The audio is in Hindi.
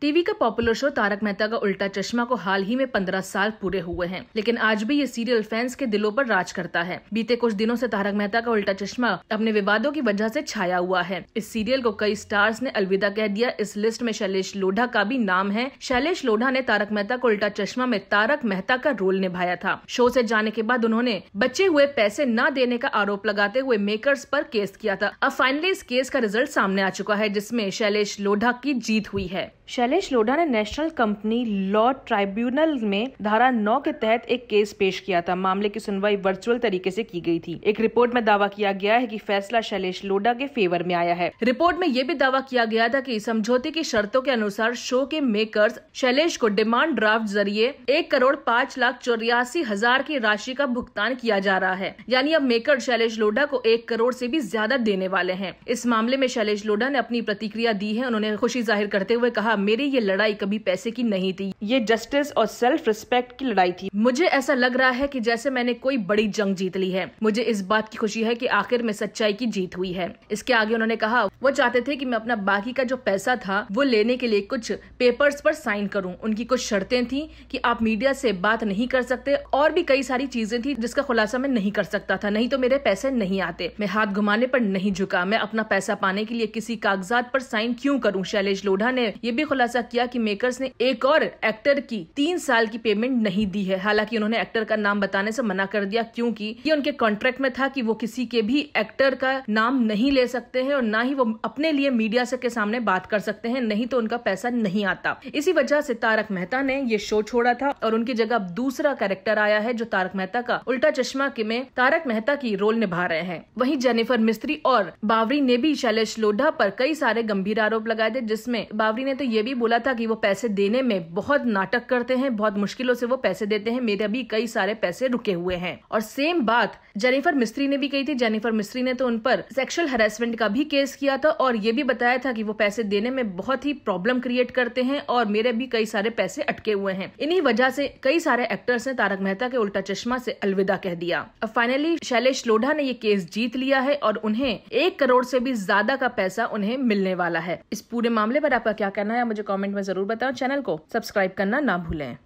टीवी का पॉपुलर शो तारक मेहता का उल्टा चश्मा को हाल ही में पंद्रह साल पूरे हुए हैं लेकिन आज भी ये सीरियल फैंस के दिलों पर राज करता है बीते कुछ दिनों से तारक मेहता का उल्टा चश्मा अपने विवादों की वजह से छाया हुआ है इस सीरियल को कई स्टार्स ने अलविदा कह दिया इस लिस्ट में शैलेश लोढ़ा का भी नाम है शैलेश लोढ़ा ने तारक मेहता को उल्टा चश्मा में तारक मेहता का रोल निभाया था शो ऐसी जाने के बाद उन्होंने बचे हुए पैसे न देने का आरोप लगाते हुए मेकर्स आरोप केस किया था अब फाइनली इस केस का रिजल्ट सामने आ चुका है जिसमे शैलेश लोढ़ा की जीत हुई है शैलेश लोढ़ा ने नेशनल कंपनी लॉ ट्राइब्यूनल में धारा नौ के तहत एक केस पेश किया था मामले की सुनवाई वर्चुअल तरीके से की गई थी एक रिपोर्ट में दावा किया गया है कि फैसला शैलेश लोढ़ा के फेवर में आया है रिपोर्ट में यह भी दावा किया गया था कि समझौते की शर्तों के अनुसार शो के मेकर्स शैलेश को डिमांड ड्राफ्ट जरिए एक करोड़ पाँच लाख चौरासी हजार की राशि का भुगतान किया जा रहा है यानी अब मेकर शैलेश लोढ़ा को एक करोड़ से भी ज्यादा देने वाले हैं इस मामले में शैलेश लोढ़ा ने अपनी प्रतिक्रिया दी है उन्होंने खुशी जाहिर करते हुए कहा मेरी ये लड़ाई कभी पैसे की नहीं थी ये जस्टिस और सेल्फ रिस्पेक्ट की लड़ाई थी मुझे ऐसा लग रहा है कि जैसे मैंने कोई बड़ी जंग जीत ली है मुझे इस बात की खुशी है कि आखिर में सच्चाई की जीत हुई है इसके आगे उन्होंने कहा वो चाहते थे कि मैं अपना बाकी का जो पैसा था वो लेने के लिए कुछ पेपर्स पर साइन करूं उनकी कुछ शर्तें थी कि आप मीडिया से बात नहीं कर सकते और भी कई सारी चीजें थी जिसका खुलासा मैं नहीं कर सकता था नहीं तो मेरे पैसे नहीं आते मैं हाथ घुमाने पर नहीं झुका मैं अपना पैसा पाने के लिए किसी कागजात पर साइन क्यों करूं शैलेश लोढ़ा ने यह भी खुलासा खुलासा किया कि मेकर्स ने एक और एक्टर की तीन साल की पेमेंट नहीं दी है हालांकि उन्होंने एक्टर का नाम बताने से मना कर दिया क्योंकि ये उनके कॉन्ट्रैक्ट में था कि वो किसी के भी एक्टर का नाम नहीं ले सकते हैं और ना ही वो अपने लिए मीडिया से के सामने बात कर सकते हैं नहीं तो उनका पैसा नहीं आता इसी वजह से तारक मेहता ने ये शो छोड़ा था और उनकी जगह अब दूसरा कैरेक्टर आया है जो तारक मेहता का उल्टा चश्मा के में तारक मेहता की रोल निभा रहे हैं वहीं जेनिफर मिस्त्री और बावरी ने भी शैलेश लोढ़ा पर कई सारे गंभीर आरोप लगाए थे जिसमें बावरी ने तो ये भी बोला था कि वो पैसे देने में बहुत नाटक करते हैं बहुत मुश्किलों से वो पैसे देते हैं मेरे अभी कई सारे पैसे रुके हुए हैं और सेम बात जेनिफर मिस्त्री ने भी कही थी जेनिफर मिस्त्री ने तो उन पर सेक्सुअल हेरासमेंट का भी केस किया था और ये भी बताया था कि वो पैसे देने में बहुत ही प्रॉब्लम क्रिएट करते हैं और मेरे भी कई सारे पैसे अटके हुए हैं इन्हीं वजह से कई सारे एक्टर्स ने तारक मेहता के उल्टा चश्मा से अलविदा कह दिया अब फाइनली शैलेश लोढ़ा ने ये केस जीत लिया है और उन्हें एक करोड़ से भी ज्यादा का पैसा उन्हें मिलने वाला है इस पूरे मामले पर आपका क्या कहना है मुझे कमेंट में जरूर बताएं चैनल को सब्सक्राइब करना ना भूलें